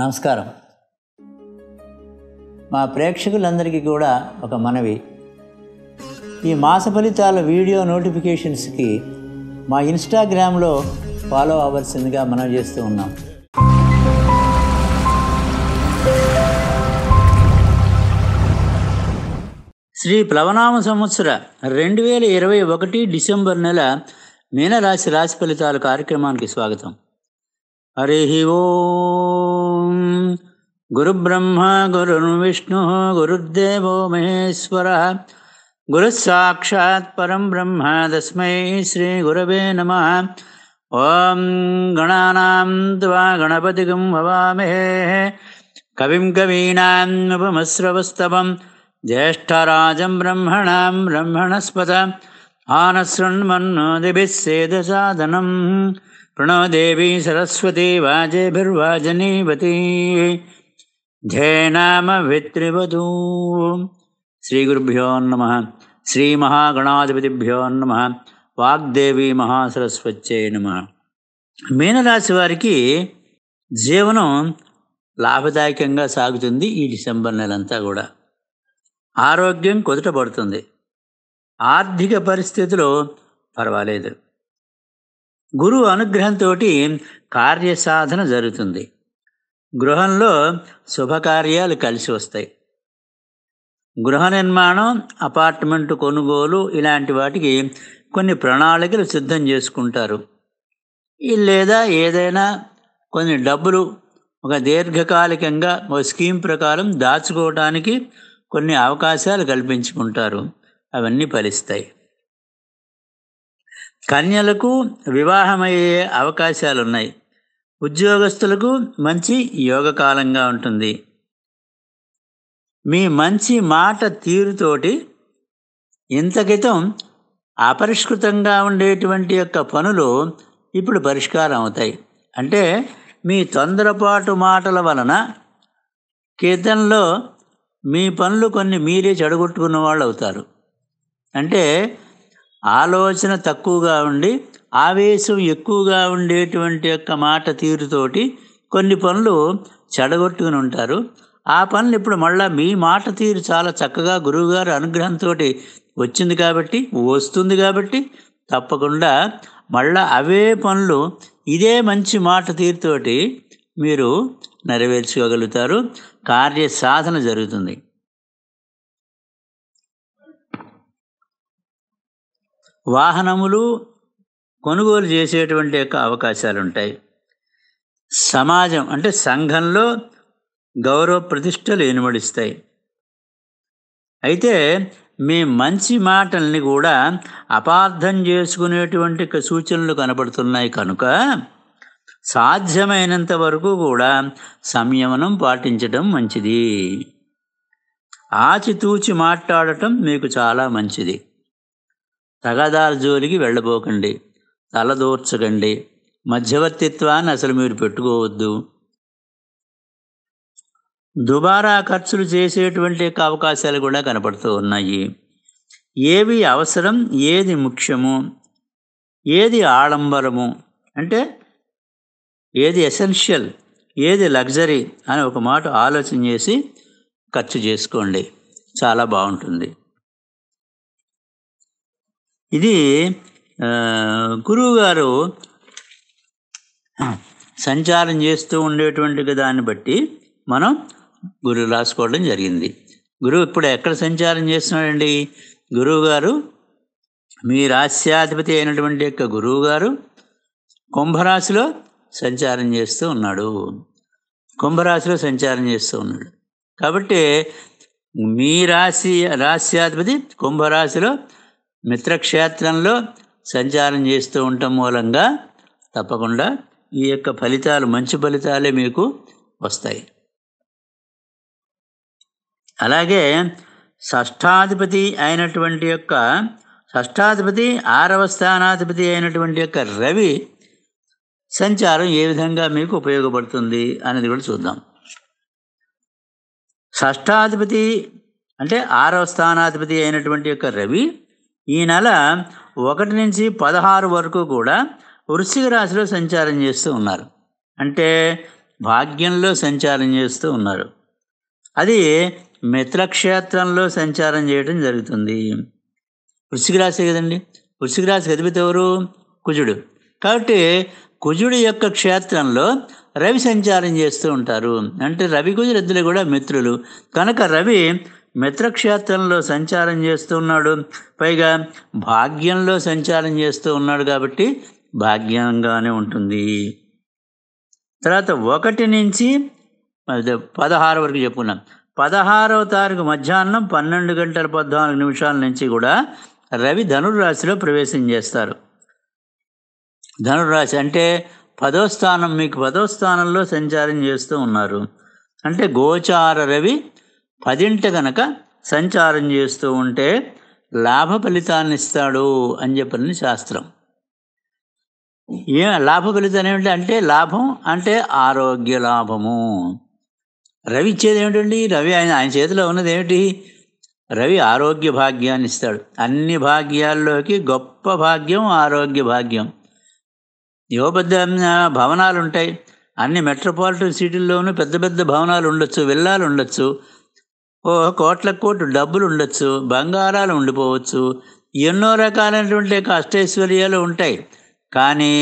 నమస్కారం మా ప్రేక్షకులందరికీ కూడా ఒక మనవి ఈ మాస ఫలితాల వీడియో నోటిఫికేషన్స్కి మా ఇన్స్టాగ్రామ్లో ఫాలో అవ్వాల్సిందిగా మనం చేస్తూ ఉన్నాం శ్రీ ప్లవనామ సంవత్సర రెండు వేల ఇరవై ఒకటి డిసెంబర్ నెల మీనరాశి రాశి ఫలితాల కార్యక్రమానికి స్వాగతం హరి ఓ गुरुब्रह्मा गुरुर्विष्णुः गुरुर्देवो महेश्वरः गुरुः साक्षात् परं ब्रह्म तस्मै श्रीगुरवे नमः ॐ गणानां त्वा गणपतिगं भवामहेः कविं उपमश्रवस्तवं ज्येष्ठराजं ब्रह्मणां ब्रह्मणस्पद आनसृण्मन्नोदिभिः नशृण्मन्नो प्रणो देवी सरस्वती वाजेभिर्वाजनीवती శ్రీ గురుభ్యో నమ మహాగణాధిపతిభ్యో నమ వాగ్దేవి మహాసరస్వత్యే నమ మీనరాశి వారికి జీవనం లాభదాయకంగా సాగుతుంది ఈ డిసెంబర్ నెలంతా కూడా ఆరోగ్యం కుదుటపడుతుంది ఆర్థిక పరిస్థితులు పర్వాలేదు గురువు అనుగ్రహంతో కార్యసాధన జరుగుతుంది గృహంలో శుభకార్యాలు కలిసి వస్తాయి గృహ నిర్మాణం అపార్ట్మెంట్ కొనుగోలు ఇలాంటి వాటికి కొన్ని ప్రణాళికలు సిద్ధం చేసుకుంటారు లేదా ఏదైనా కొన్ని డబ్బులు ఒక దీర్ఘకాలికంగా ఒక స్కీమ్ ప్రకారం దాచుకోవడానికి కొన్ని అవకాశాలు కల్పించుకుంటారు అవన్నీ ఫలిస్తాయి కన్యలకు వివాహమయ్యే అవకాశాలు ఉన్నాయి ఉద్యోగస్తులకు మంచి యోగకాలంగా ఉంటుంది మీ మంచి మాట తీరుతోటి ఇంత క్రితం అపరిష్కృతంగా ఉండేటువంటి యొక్క పనులు ఇప్పుడు పరిష్కారం అవుతాయి అంటే మీ తొందరపాటు మాటల వలన కీర్తనలో మీ పనులు కొన్ని మీరే చెడగొట్టుకున్న వాళ్ళు అవుతారు అంటే ఆలోచన తక్కువగా ఉండి ఆవేశం ఎక్కువగా ఉండేటువంటి యొక్క మాట తీరుతోటి కొన్ని పనులు చెడగొట్టుకుని ఉంటారు ఆ పనులు ఇప్పుడు మళ్ళీ మీ మాట తీరు చాలా చక్కగా గురువుగారు అనుగ్రహంతో వచ్చింది కాబట్టి వస్తుంది కాబట్టి తప్పకుండా మళ్ళా అవే పనులు ఇదే మంచి మాట తీరుతోటి మీరు నెరవేర్చుకోగలుగుతారు కార్య సాధన జరుగుతుంది వాహనములు కొనుగోలు చేసేటువంటి యొక్క అవకాశాలు ఉంటాయి సమాజం అంటే సంఘంలో గౌరవ ప్రతిష్టలు ఎనుమడిస్తాయి అయితే మీ మంచి మాటల్ని కూడా అపార్థం చేసుకునేటువంటి సూచనలు కనబడుతున్నాయి కనుక సాధ్యమైనంత వరకు కూడా సంయమనం పాటించడం మంచిది ఆచితూచి మాట్లాడటం మీకు చాలా మంచిది తగదాల జోలికి వెళ్ళబోకండి తలదూర్చకండి మధ్యవర్తిత్వాన్ని అసలు మీరు పెట్టుకోవద్దు దుబారా ఖర్చులు చేసేటువంటి అవకాశాలు కూడా కనపడుతూ ఉన్నాయి ఏవి అవసరం ఏది ముఖ్యము ఏది ఆడంబరము అంటే ఏది ఎసెన్షియల్ ఏది లగ్జరీ అని ఒక మాట ఆలోచన చేసి ఖర్చు చేసుకోండి చాలా బాగుంటుంది ఇది గురువు గారు సంచారం చేస్తూ ఉండేటువంటి దాన్ని బట్టి మనం గురువు రాసుకోవడం జరిగింది గురువు ఇప్పుడు ఎక్కడ సంచారం చేస్తున్నాడండి గురువు గారు మీ రాస్యాధిపతి అయినటువంటి యొక్క గురువు గారు కుంభరాశిలో సంచారం చేస్తూ ఉన్నాడు కుంభరాశిలో సంచారం చేస్తూ ఉన్నాడు కాబట్టి మీ రాశి రాశ్యాధిపతి కుంభరాశిలో మిత్రక్షేత్రంలో సంచారం చేస్తూ ఉండటం మూలంగా తప్పకుండా ఈ యొక్క ఫలితాలు మంచి ఫలితాలే మీకు వస్తాయి అలాగే షష్ఠాధిపతి అయినటువంటి యొక్క షష్ఠాధిపతి ఆరవ స్థానాధిపతి అయినటువంటి యొక్క రవి సంచారం ఏ విధంగా మీకు ఉపయోగపడుతుంది అనేది కూడా చూద్దాం షష్ఠాధిపతి అంటే ఆరవ స్థానాధిపతి అయినటువంటి యొక్క రవి ఈ నెల ఒకటి నుంచి పదహారు వరకు కూడా వృశ్చిక రాశిలో సంచారం చేస్తూ ఉన్నారు అంటే భాగ్యంలో సంచారం చేస్తూ ఉన్నారు అది మిత్రక్షేత్రంలో సంచారం చేయడం జరుగుతుంది వృశ్చిక రాశి కదండి వృశ్చిక రాశి అధిపతి ఎవరు కుజుడు కాబట్టి కుజుడు యొక్క క్షేత్రంలో రవి సంచారం చేస్తూ ఉంటారు అంటే రవి కుజుడు ఇద్దరు కూడా మిత్రులు కనుక రవి మిత్రక్షేత్రంలో సంచారం చేస్తూ ఉన్నాడు పైగా భాగ్యంలో సంచారం చేస్తూ ఉన్నాడు కాబట్టి భాగ్యంగానే ఉంటుంది తర్వాత ఒకటి నుంచి పదహారు వరకు చెప్పుకున్నాం పదహారవ తారీఖు మధ్యాహ్నం పన్నెండు గంటల పద్నాలుగు నిమిషాల నుంచి కూడా రవి ధనుర్రాశిలో ప్రవేశం చేస్తారు ధనుర్రాశి అంటే పదో స్థానం మీకు పదో స్థానంలో సంచారం చేస్తూ ఉన్నారు అంటే గోచార రవి పదింటి గనక సంచారం చేస్తూ ఉంటే లాభ ఫలితాన్ని ఇస్తాడు అని చెప్పిన శాస్త్రం ఏ లాభ ఫలితం ఏమిటి అంటే లాభం అంటే ఆరోగ్య లాభము రవి ఇచ్చేది ఏమిటండి రవి ఆయన ఆయన చేతిలో ఉన్నది ఏమిటి రవి ఆరోగ్య భాగ్యాన్ని ఇస్తాడు అన్ని భాగ్యాల్లోకి గొప్ప భాగ్యం ఆరోగ్య భాగ్యం యువ పెద్ద భవనాలు ఉంటాయి అన్ని మెట్రోపాలిటన్ సిటీల్లోనూ పెద్ద పెద్ద భవనాలు ఉండొచ్చు విల్లాలు ఉండొచ్చు ఓ కోట్ల కోట్లు డబ్బులు ఉండొచ్చు బంగారాలు ఉండిపోవచ్చు ఎన్నో రకాలైనటువంటి అష్టైశ్వర్యాలు ఉంటాయి కానీ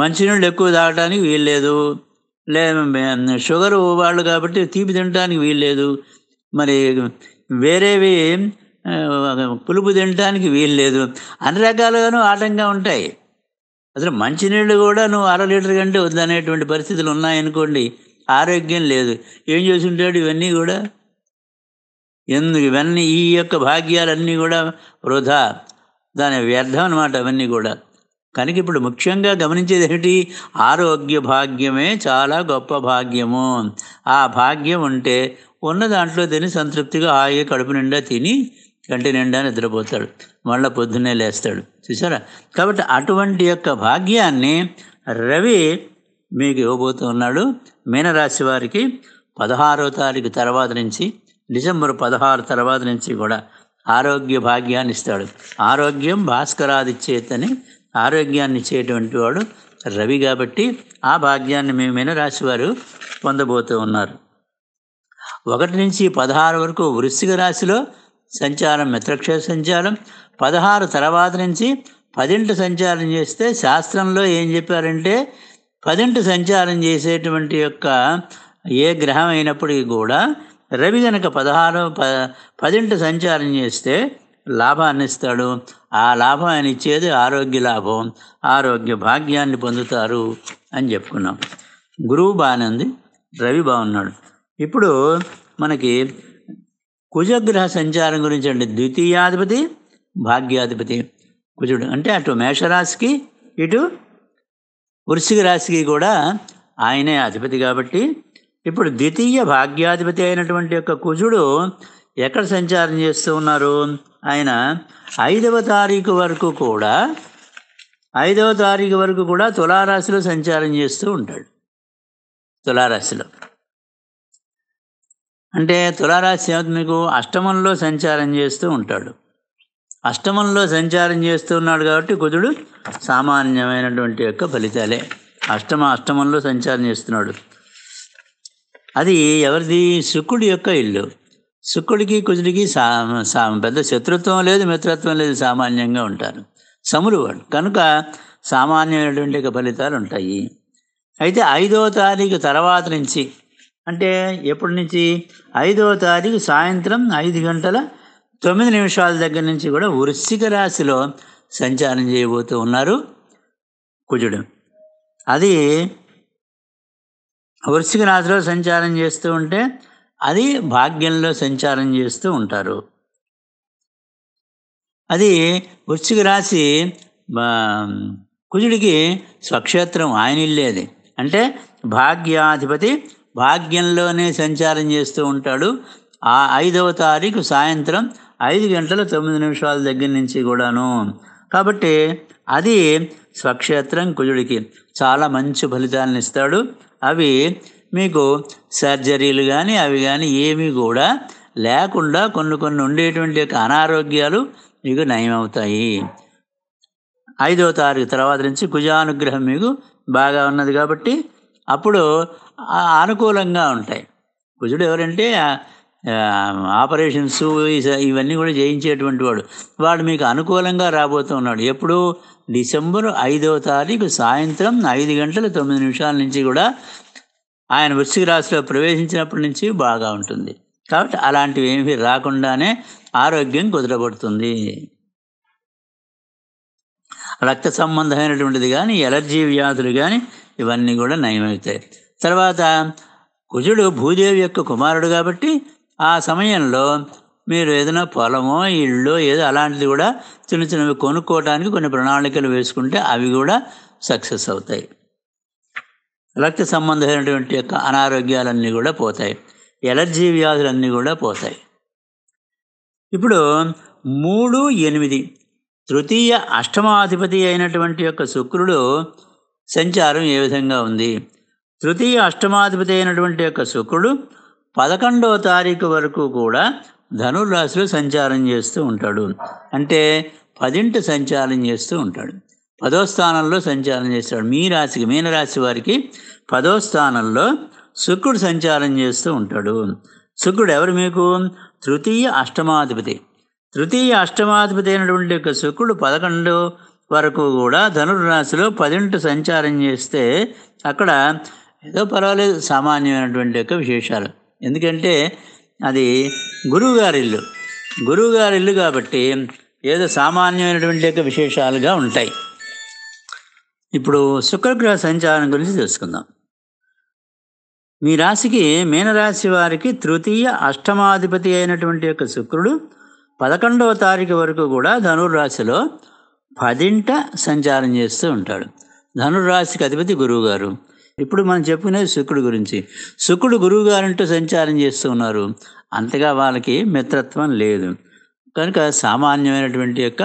మంచినీళ్ళు ఎక్కువ తాగడానికి వీల్లేదు లే షుగర్ వాళ్ళు కాబట్టి తీపి తినడానికి వీల్లేదు మరి వేరేవి పులుపు తినడానికి వీల్లేదు అన్ని రకాలుగాను ఆటంగా ఉంటాయి అసలు మంచినీళ్ళు కూడా నువ్వు అర లీటర్ కంటే వద్దనేటువంటి పరిస్థితులు ఉన్నాయనుకోండి ఆరోగ్యం లేదు ఏం ఉంటాడు ఇవన్నీ కూడా ఎందుకు ఇవన్నీ ఈ యొక్క భాగ్యాలన్నీ కూడా వృధా దాని వ్యర్థం అనమాట అవన్నీ కూడా కనుక ఇప్పుడు ముఖ్యంగా గమనించేది ఏమిటి ఆరోగ్య భాగ్యమే చాలా గొప్ప భాగ్యము ఆ భాగ్యం ఉంటే ఉన్న దాంట్లో తిని సంతృప్తిగా ఆగే కడుపు నిండా తిని కంటి నిండా నిద్రపోతాడు మళ్ళీ పొద్దున్నే లేస్తాడు చూసారా కాబట్టి అటువంటి యొక్క భాగ్యాన్ని రవి మీకు ఇవ్వబోతూ ఉన్నాడు మీనరాశి వారికి పదహారో తారీఖు తర్వాత నుంచి డిసెంబర్ పదహారు తర్వాత నుంచి కూడా ఆరోగ్య భాగ్యాన్ని ఇస్తాడు ఆరోగ్యం భాస్కరాది చేతని ఆరోగ్యాన్ని ఇచ్చేటువంటి వాడు రవి కాబట్టి ఆ భాగ్యాన్ని మేము మీనరాశి వారు పొందబోతూ ఉన్నారు ఒకటి నుంచి పదహారు వరకు వృశ్చిక రాశిలో సంచారం మిత్రక్ష సంచారం పదహారు తర్వాత నుంచి పదింటి సంచారం చేస్తే శాస్త్రంలో ఏం చెప్పారంటే పదింటి సంచారం చేసేటువంటి యొక్క ఏ గ్రహం అయినప్పటికీ కూడా రవి గనక పదహారు ప పదింటి సంచారం చేస్తే లాభాన్ని ఇస్తాడు ఆ లాభాన్ని ఇచ్చేది ఆరోగ్య లాభం ఆరోగ్య భాగ్యాన్ని పొందుతారు అని చెప్పుకున్నాం గురువు బాగానే రవి బాగున్నాడు ఇప్పుడు మనకి కుజగ్రహ సంచారం గురించి అండి ద్వితీయాధిపతి భాగ్యాధిపతి కుజుడు అంటే అటు మేషరాశికి ఇటు వృశ్చిక రాశికి కూడా ఆయనే అధిపతి కాబట్టి ఇప్పుడు ద్వితీయ భాగ్యాధిపతి అయినటువంటి యొక్క కుజుడు ఎక్కడ సంచారం చేస్తూ ఉన్నారు ఆయన ఐదవ తారీఖు వరకు కూడా ఐదవ తారీఖు వరకు కూడా తులారాశిలో సంచారం చేస్తూ ఉంటాడు తులారాశిలో అంటే తులారాశి మీకు అష్టమంలో సంచారం చేస్తూ ఉంటాడు అష్టమంలో సంచారం చేస్తున్నాడు కాబట్టి గుధుడు సామాన్యమైనటువంటి యొక్క ఫలితాలే అష్టమ అష్టమంలో సంచారం చేస్తున్నాడు అది ఎవరిది శుక్రుడి యొక్క ఇల్లు శుక్రుడికి కుజుడికి సా పెద్ద శత్రుత్వం లేదు మిత్రత్వం లేదు సామాన్యంగా ఉంటారు సములు వాడు కనుక సామాన్యమైనటువంటి ఫలితాలు ఉంటాయి అయితే ఐదో తారీఖు తర్వాత నుంచి అంటే ఎప్పటి నుంచి ఐదో తారీఖు సాయంత్రం ఐదు గంటల తొమ్మిది నిమిషాల దగ్గర నుంచి కూడా వృశ్చిక రాశిలో సంచారం చేయబోతూ ఉన్నారు కుజుడు అది వృశ్చిక రాశిలో సంచారం చేస్తూ ఉంటే అది భాగ్యంలో సంచారం చేస్తూ ఉంటారు అది వృశ్చిక రాశి కుజుడికి స్వక్షేత్రం ఆయన ఇల్లేది అంటే భాగ్యాధిపతి భాగ్యంలోనే సంచారం చేస్తూ ఉంటాడు ఆ ఐదవ తారీఖు సాయంత్రం ఐదు గంటల తొమ్మిది నిమిషాల దగ్గర నుంచి కూడాను కాబట్టి అది స్వక్షేత్రం కుజుడికి చాలా మంచి ఫలితాలను ఇస్తాడు అవి మీకు సర్జరీలు కానీ అవి కానీ ఏమీ కూడా లేకుండా కొన్ని కొన్ని ఉండేటువంటి యొక్క అనారోగ్యాలు మీకు నయమవుతాయి ఐదో తారీఖు తర్వాత నుంచి కుజానుగ్రహం మీకు బాగా ఉన్నది కాబట్టి అప్పుడు అనుకూలంగా ఉంటాయి కుజుడు ఎవరంటే ఆపరేషన్స్ ఇవన్నీ కూడా చేయించేటువంటి వాడు వాడు మీకు అనుకూలంగా రాబోతున్నాడు ఎప్పుడు డిసెంబర్ ఐదవ తారీఖు సాయంత్రం ఐదు గంటల తొమ్మిది నిమిషాల నుంచి కూడా ఆయన వృశ్చిక రాశిలో ప్రవేశించినప్పటి నుంచి బాగా ఉంటుంది కాబట్టి అలాంటివి ఏమీ రాకుండానే ఆరోగ్యం కుదరబడుతుంది రక్త సంబంధమైనటువంటిది కానీ ఎలర్జీ వ్యాధులు కానీ ఇవన్నీ కూడా నయమవుతాయి తర్వాత కుజుడు భూదేవి యొక్క కుమారుడు కాబట్టి ఆ సమయంలో మీరు ఏదైనా పొలమో ఇల్లు ఏదో అలాంటిది కూడా చిన్న చిన్నవి కొనుక్కోవడానికి కొన్ని ప్రణాళికలు వేసుకుంటే అవి కూడా సక్సెస్ అవుతాయి రక్త సంబంధమైనటువంటి యొక్క అనారోగ్యాలన్నీ కూడా పోతాయి ఎలర్జీ వ్యాధులన్నీ కూడా పోతాయి ఇప్పుడు మూడు ఎనిమిది తృతీయ అష్టమాధిపతి అయినటువంటి యొక్క శుక్రుడు సంచారం ఏ విధంగా ఉంది తృతీయ అష్టమాధిపతి అయినటువంటి యొక్క శుక్రుడు పదకొండవ తారీఖు వరకు కూడా ధనుర్రాశిలో సంచారం చేస్తూ ఉంటాడు అంటే పదింటి సంచారం చేస్తూ ఉంటాడు పదో స్థానంలో సంచారం చేస్తాడు మీ రాశికి మీనరాశి వారికి పదో స్థానంలో శుక్రుడు సంచారం చేస్తూ ఉంటాడు శుక్రుడు ఎవరు మీకు తృతీయ అష్టమాధిపతి తృతీయ అష్టమాధిపతి అయినటువంటి యొక్క శుక్రుడు పదకొండు వరకు కూడా ధనుర్రాశిలో పదింటి సంచారం చేస్తే అక్కడ ఏదో పర్వాలేదు సామాన్యమైనటువంటి యొక్క విశేషాలు ఎందుకంటే అది గురువుగారి ఇల్లు గురువుగారి ఇల్లు కాబట్టి ఏదో సామాన్యమైనటువంటి యొక్క విశేషాలుగా ఉంటాయి ఇప్పుడు శుక్రగ్రహ సంచారం గురించి తెలుసుకుందాం మీ రాశికి మీనరాశి వారికి తృతీయ అష్టమాధిపతి అయినటువంటి యొక్క శుక్రుడు పదకొండవ తారీఖు వరకు కూడా ధనుర్రాశిలో పదింట సంచారం చేస్తూ ఉంటాడు ధనుర్రాశికి అధిపతి గురువుగారు ఇప్పుడు మనం చెప్పుకునేది శుక్రుడి గురించి శుక్రుడు గురువు గారంటూ సంచారం చేస్తూ ఉన్నారు అంతగా వాళ్ళకి మిత్రత్వం లేదు కనుక సామాన్యమైనటువంటి యొక్క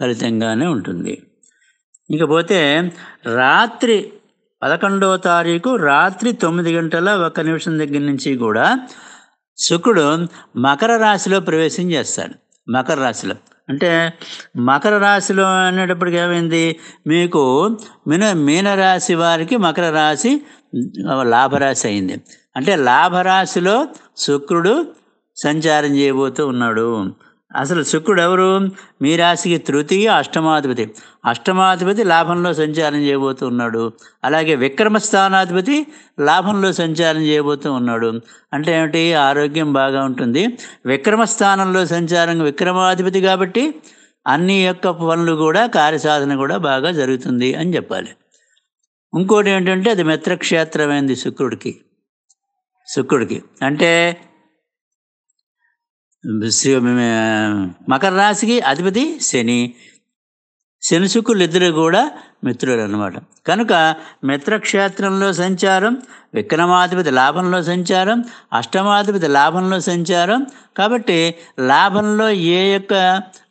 ఫలితంగానే ఉంటుంది ఇకపోతే రాత్రి పదకొండవ తారీఖు రాత్రి తొమ్మిది గంటల ఒక నిమిషం దగ్గర నుంచి కూడా శుక్రుడు మకర రాశిలో ప్రవేశం చేస్తాడు మకర రాశిలో అంటే మకర రాశిలో అనేటప్పటికి ఏమైంది మీకు మీన మీనరాశి వారికి మకర రాశి లాభరాశి అయింది అంటే లాభరాశిలో శుక్రుడు సంచారం చేయబోతూ ఉన్నాడు అసలు శుక్రుడు ఎవరు మీ రాశికి తృతీయ అష్టమాధిపతి అష్టమాధిపతి లాభంలో సంచారం చేయబోతూ ఉన్నాడు అలాగే విక్రమ స్థానాధిపతి లాభంలో సంచారం చేయబోతూ ఉన్నాడు అంటే ఏమిటి ఆరోగ్యం బాగా ఉంటుంది విక్రమ స్థానంలో సంచారం విక్రమాధిపతి కాబట్టి అన్ని యొక్క పనులు కూడా కార్యసాధన కూడా బాగా జరుగుతుంది అని చెప్పాలి ఇంకోటి ఏంటంటే అది మిత్రక్షేత్రమైంది శుక్రుడికి శుక్రుడికి అంటే మకర రాశికి అధిపతి శని శని శుక్రులు ఇద్దరు కూడా మిత్రులు అనమాట కనుక మిత్రక్షేత్రంలో సంచారం విక్రమాధిపతి లాభంలో సంచారం అష్టమాధిపతి లాభంలో సంచారం కాబట్టి లాభంలో ఏ యొక్క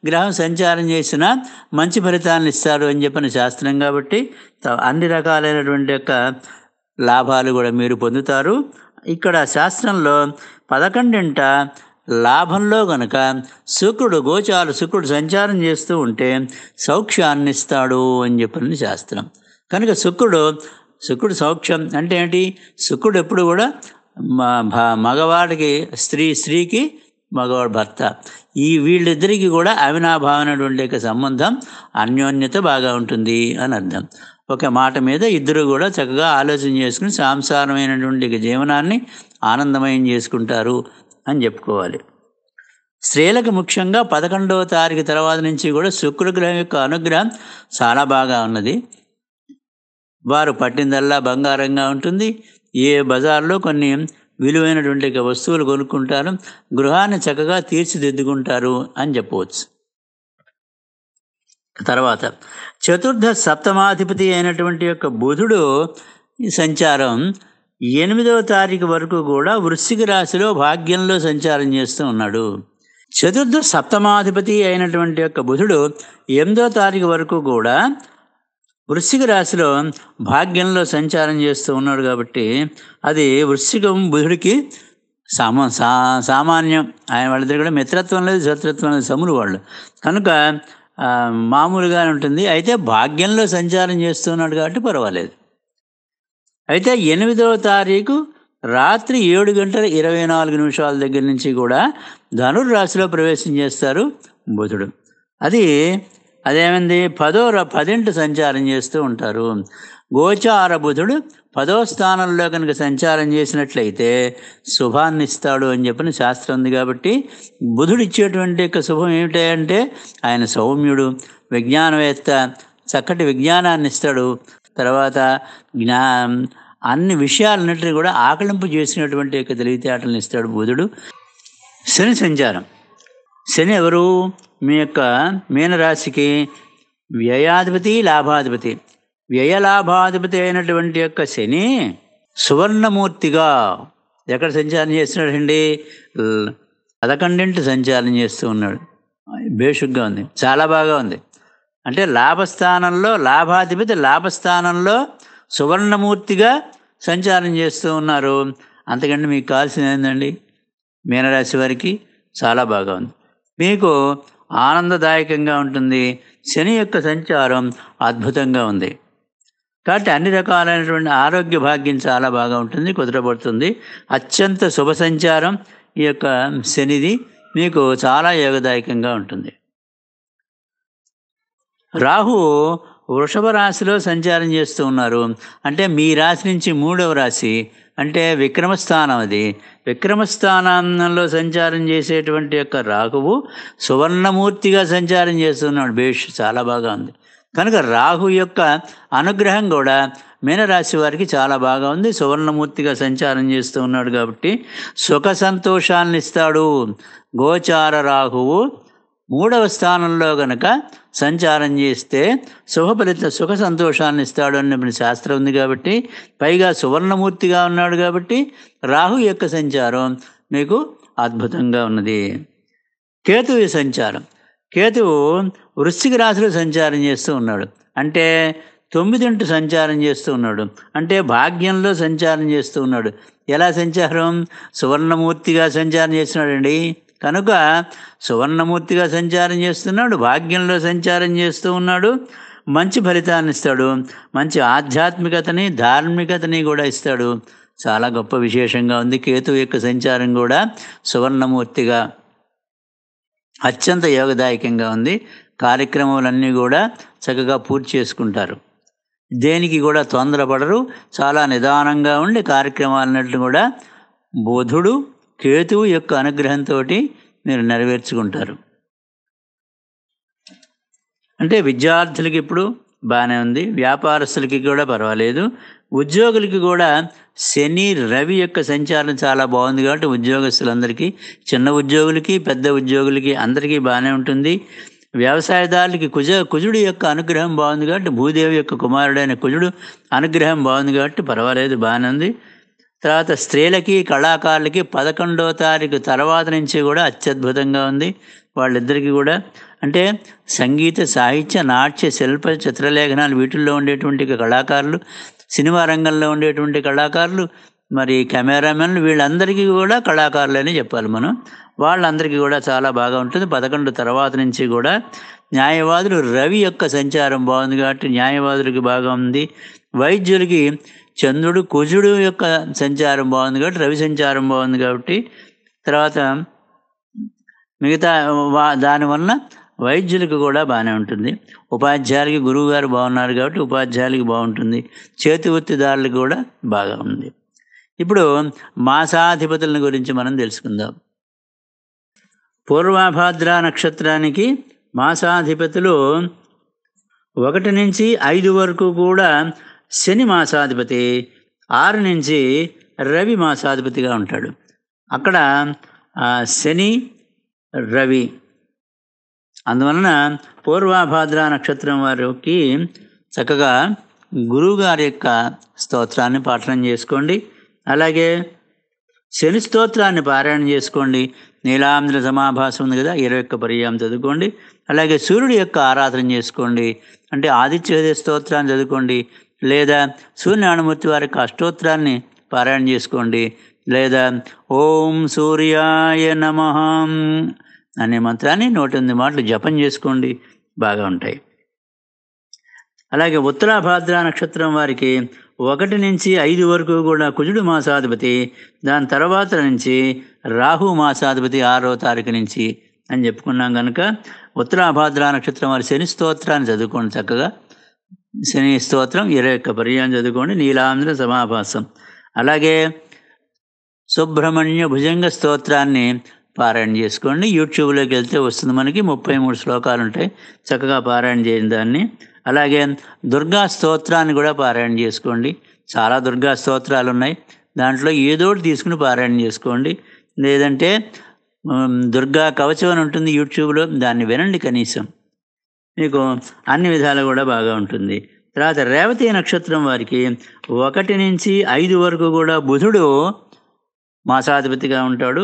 గ్రహం సంచారం చేసినా మంచి ఫలితాలను ఇస్తారు అని చెప్పిన శాస్త్రం కాబట్టి అన్ని రకాలైనటువంటి యొక్క లాభాలు కూడా మీరు పొందుతారు ఇక్కడ శాస్త్రంలో పదకొండింట లాభంలో గనక శుక్రుడు గోచారు శుక్రుడు సంచారం చేస్తూ ఉంటే ఇస్తాడు అని చెప్పింది శాస్త్రం కనుక శుక్రుడు శుక్రుడు సౌఖ్యం అంటే ఏంటి శుక్రుడు ఎప్పుడు కూడా మగవాడికి స్త్రీ స్త్రీకి మగవాడు భర్త ఈ వీళ్ళిద్దరికీ కూడా అవినాభావనటువంటి సంబంధం అన్యోన్యత బాగా ఉంటుంది అని అర్థం ఒక మాట మీద ఇద్దరు కూడా చక్కగా ఆలోచన చేసుకుని సాంసారమైనటువంటి జీవనాన్ని ఆనందమయం చేసుకుంటారు అని చెప్పుకోవాలి స్త్రీలకు ముఖ్యంగా పదకొండవ తారీఖు తర్వాత నుంచి కూడా శుక్రగ్రహం యొక్క అనుగ్రహం చాలా బాగా ఉన్నది వారు పట్టిందల్లా బంగారంగా ఉంటుంది ఏ బజార్లో కొన్ని విలువైనటువంటి వస్తువులు కొనుక్కుంటారు గృహాన్ని చక్కగా తీర్చిదిద్దుకుంటారు అని చెప్పవచ్చు తర్వాత చతుర్థ సప్తమాధిపతి అయినటువంటి యొక్క బుధుడు సంచారం ఎనిమిదవ తారీఖు వరకు కూడా వృశ్చిక రాశిలో భాగ్యంలో సంచారం చేస్తూ ఉన్నాడు చతుర్థ సప్తమాధిపతి అయినటువంటి యొక్క బుధుడు ఎనిమిదో తారీఖు వరకు కూడా వృశ్చిక రాశిలో భాగ్యంలో సంచారం చేస్తూ ఉన్నాడు కాబట్టి అది వృశ్చికం బుధుడికి సామా సా సామాన్యం ఆయన వాళ్ళ దగ్గర మిత్రత్వం లేదు శత్రుత్వం లేదు సములు వాళ్ళు కనుక మామూలుగానే ఉంటుంది అయితే భాగ్యంలో సంచారం చేస్తున్నాడు కాబట్టి పర్వాలేదు అయితే ఎనిమిదవ తారీఖు రాత్రి ఏడు గంటల ఇరవై నాలుగు నిమిషాల దగ్గర నుంచి కూడా ధనుర్రాశిలో ప్రవేశం చేస్తారు బుధుడు అది అదేమైంది పదో పదింటి సంచారం చేస్తూ ఉంటారు గోచార బుధుడు పదో స్థానంలో కనుక సంచారం చేసినట్లయితే శుభాన్ని ఇస్తాడు అని చెప్పిన శాస్త్రం ఉంది కాబట్టి బుధుడు ఇచ్చేటువంటి యొక్క శుభం ఏమిటంటే ఆయన సౌమ్యుడు విజ్ఞానవేత్త చక్కటి విజ్ఞానాన్ని ఇస్తాడు తర్వాత జ్ఞా అన్ని విషయాలన్నింటినీ కూడా ఆకలింపు చేసినటువంటి యొక్క తెలివితేటలను ఇస్తాడు బుధుడు శని సంచారం శని ఎవరు మీ యొక్క మీనరాశికి వ్యయాధిపతి లాభాధిపతి వ్యయలాభాధిపతి అయినటువంటి యొక్క శని సువర్ణమూర్తిగా ఎక్కడ సంచారం చేస్తున్నాడండి పదకొండింటి సంచారం చేస్తూ ఉన్నాడు బేషుగ్గా ఉంది చాలా బాగా ఉంది అంటే లాభస్థానంలో లాభాధిపతి లాభస్థానంలో సువర్ణమూర్తిగా సంచారం చేస్తూ ఉన్నారు అంతకంటే మీకు కావాల్సింది ఏంటండి మీనరాశి వారికి చాలా బాగా ఉంది మీకు ఆనందదాయకంగా ఉంటుంది శని యొక్క సంచారం అద్భుతంగా ఉంది కాబట్టి అన్ని రకాలైనటువంటి ఆరోగ్య భాగ్యం చాలా బాగా ఉంటుంది కుదరబడుతుంది అత్యంత శుభ సంచారం ఈ యొక్క శనిది మీకు చాలా యోగదాయకంగా ఉంటుంది రాహు వృషభ రాశిలో సంచారం చేస్తూ ఉన్నారు అంటే మీ రాశి నుంచి మూడవ రాశి అంటే విక్రమస్థానం అది విక్రమస్థానంలో సంచారం చేసేటువంటి యొక్క రాహువు సువర్ణమూర్తిగా సంచారం చేస్తున్నాడు భేష్ చాలా బాగా ఉంది కనుక రాహు యొక్క అనుగ్రహం కూడా మీనరాశి వారికి చాలా బాగా ఉంది సువర్ణమూర్తిగా సంచారం చేస్తూ ఉన్నాడు కాబట్టి సుఖ సంతోషాలను ఇస్తాడు గోచార రాహువు మూడవ స్థానంలో గనక సంచారం చేస్తే శుభ ఫలిత సుఖ సంతోషాన్ని ఇస్తాడు అని శాస్త్రం ఉంది కాబట్టి పైగా సువర్ణమూర్తిగా ఉన్నాడు కాబట్టి రాహు యొక్క సంచారం మీకు అద్భుతంగా ఉన్నది కేతువు సంచారం కేతువు వృశ్చిక రాశిలో సంచారం చేస్తూ ఉన్నాడు అంటే తొమ్మిదింటి సంచారం చేస్తూ ఉన్నాడు అంటే భాగ్యంలో సంచారం చేస్తూ ఉన్నాడు ఎలా సంచారం సువర్ణమూర్తిగా సంచారం చేస్తున్నాడండి కనుక సువర్ణమూర్తిగా సంచారం చేస్తున్నాడు భాగ్యంలో సంచారం చేస్తూ ఉన్నాడు మంచి ఫలితాన్ని ఇస్తాడు మంచి ఆధ్యాత్మికతని ధార్మికతని కూడా ఇస్తాడు చాలా గొప్ప విశేషంగా ఉంది కేతు యొక్క సంచారం కూడా సువర్ణమూర్తిగా అత్యంత యోగదాయకంగా ఉంది కార్యక్రమాలన్నీ కూడా చక్కగా పూర్తి చేసుకుంటారు దేనికి కూడా తొందరపడరు చాలా నిదానంగా ఉండి కార్యక్రమాలన్నట్లు కూడా బుధుడు కేతువు యొక్క అనుగ్రహంతో మీరు నెరవేర్చుకుంటారు అంటే విద్యార్థులకి ఇప్పుడు బాగానే ఉంది వ్యాపారస్తులకి కూడా పర్వాలేదు ఉద్యోగులకి కూడా శని రవి యొక్క సంచారం చాలా బాగుంది కాబట్టి ఉద్యోగస్తులందరికీ చిన్న ఉద్యోగులకి పెద్ద ఉద్యోగులకి అందరికీ బాగానే ఉంటుంది వ్యవసాయదారులకి కుజ కుజుడు యొక్క అనుగ్రహం బాగుంది కాబట్టి భూదేవి యొక్క కుమారుడైన కుజుడు అనుగ్రహం బాగుంది కాబట్టి పర్వాలేదు బాగానే ఉంది తర్వాత స్త్రీలకి కళాకారులకి పదకొండవ తారీఖు తర్వాత నుంచి కూడా అత్యద్భుతంగా ఉంది వాళ్ళిద్దరికీ కూడా అంటే సంగీత సాహిత్య నాట్య శిల్ప చిత్రలేఖనాలు వీటిల్లో ఉండేటువంటి కళాకారులు సినిమా రంగంలో ఉండేటువంటి కళాకారులు మరి కెమెరామెన్లు వీళ్ళందరికీ కూడా కళాకారులు అని చెప్పాలి మనం వాళ్ళందరికీ కూడా చాలా బాగా ఉంటుంది పదకొండు తర్వాత నుంచి కూడా న్యాయవాదులు రవి యొక్క సంచారం బాగుంది కాబట్టి న్యాయవాదులకి బాగా ఉంది వైద్యులకి చంద్రుడు కుజుడు యొక్క సంచారం బాగుంది కాబట్టి రవి సంచారం బాగుంది కాబట్టి తర్వాత మిగతా దానివల్ల వైద్యులకు కూడా బాగానే ఉంటుంది ఉపాధ్యాయులకి గురువు గారు బాగున్నారు కాబట్టి ఉపాధ్యాయులకి బాగుంటుంది చేతి వృత్తిదారులకు కూడా బాగా ఉంది ఇప్పుడు మాసాధిపతులను గురించి మనం తెలుసుకుందాం పూర్వాభాద్ర నక్షత్రానికి మాసాధిపతులు ఒకటి నుంచి ఐదు వరకు కూడా శని మాసాధిపతి ఆరు నుంచి రవి మాసాధిపతిగా ఉంటాడు అక్కడ శని రవి అందువలన పూర్వాభాద్ర నక్షత్రం వారికి చక్కగా గురువుగారి యొక్క స్తోత్రాన్ని పాఠనం చేసుకోండి అలాగే శని స్తోత్రాన్ని పారాయణం చేసుకోండి నీలాంధ్ర సమాభాసం ఉంది కదా ఇరవై ఒక్క పర్యాయం చదువుకోండి అలాగే సూర్యుడి యొక్క ఆరాధన చేసుకోండి అంటే ఆదిత్య స్తోత్రాన్ని చదువుకోండి లేదా సూర్యనారాయణమూర్తి వారి అష్టోత్తరాన్ని పారాయణ చేసుకోండి లేదా ఓం సూర్యాయ నమ అనే మంత్రాన్ని నూట ఎనిమిది మాటలు జపం చేసుకోండి బాగా ఉంటాయి అలాగే ఉత్తరాభాద్ర నక్షత్రం వారికి ఒకటి నుంచి ఐదు వరకు కూడా కుజుడు మాసాధిపతి దాని తర్వాత నుంచి రాహు మాసాధిపతి ఆరో తారీఖు నుంచి అని చెప్పుకున్నాం కనుక ఉత్తరాభాద్ర నక్షత్రం వారి శని స్తోత్రాన్ని చదువుకోండి చక్కగా శని స్తోత్రం ఇరవై ఒక్క పర్యాయం చదువుకోండి నీలాంధ్ర సమాభాసం అలాగే సుబ్రహ్మణ్య భుజంగ స్తోత్రాన్ని పారాయణ చేసుకోండి యూట్యూబ్లోకి వెళ్తే వస్తుంది మనకి ముప్పై మూడు శ్లోకాలు ఉంటాయి చక్కగా పారాయణ చేయని దాన్ని అలాగే దుర్గా స్తోత్రాన్ని కూడా పారాయణ చేసుకోండి చాలా దుర్గా స్తోత్రాలు ఉన్నాయి దాంట్లో ఏదో ఒకటి తీసుకుని పారాయణ చేసుకోండి లేదంటే దుర్గా కవచం అని ఉంటుంది యూట్యూబ్లో దాన్ని వినండి కనీసం మీకు అన్ని విధాలు కూడా బాగా ఉంటుంది తర్వాత రేవతి నక్షత్రం వారికి ఒకటి నుంచి ఐదు వరకు కూడా బుధుడు మాసాధిపతిగా ఉంటాడు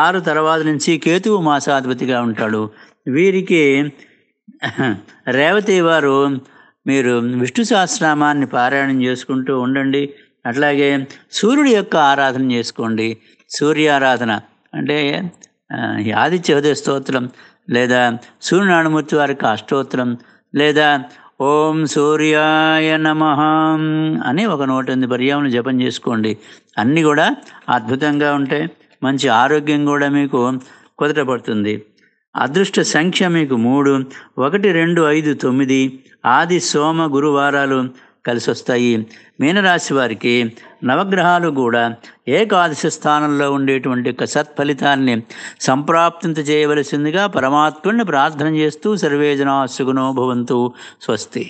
ఆరు తర్వాత నుంచి కేతువు మాసాధిపతిగా ఉంటాడు వీరికి రేవతి వారు మీరు విష్ణు సహస్రామాన్ని పారాయణం చేసుకుంటూ ఉండండి అట్లాగే సూర్యుడి యొక్క ఆరాధన చేసుకోండి సూర్యారాధన అంటే ఆదిత్య హృదయ స్తోత్రం లేదా సూర్యనారాయణమూర్తి వారికి అష్టోత్తరం లేదా ఓం సూర్యాయ నమ అని ఒక నూట పర్యావరణం జపం చేసుకోండి అన్నీ కూడా అద్భుతంగా ఉంటాయి మంచి ఆరోగ్యం కూడా మీకు కుదరపడుతుంది అదృష్ట సంఖ్య మీకు మూడు ఒకటి రెండు ఐదు తొమ్మిది ఆది సోమ గురువారాలు కలిసి వస్తాయి మీనరాశి వారికి నవగ్రహాలు కూడా ఏకాదశి స్థానంలో ఉండేటువంటి సత్ఫలితాన్ని సంప్రాప్తింత చేయవలసిందిగా పరమాత్ముడిని ప్రార్థన చేస్తూ సర్వేజనా సుగుణో స్వస్తి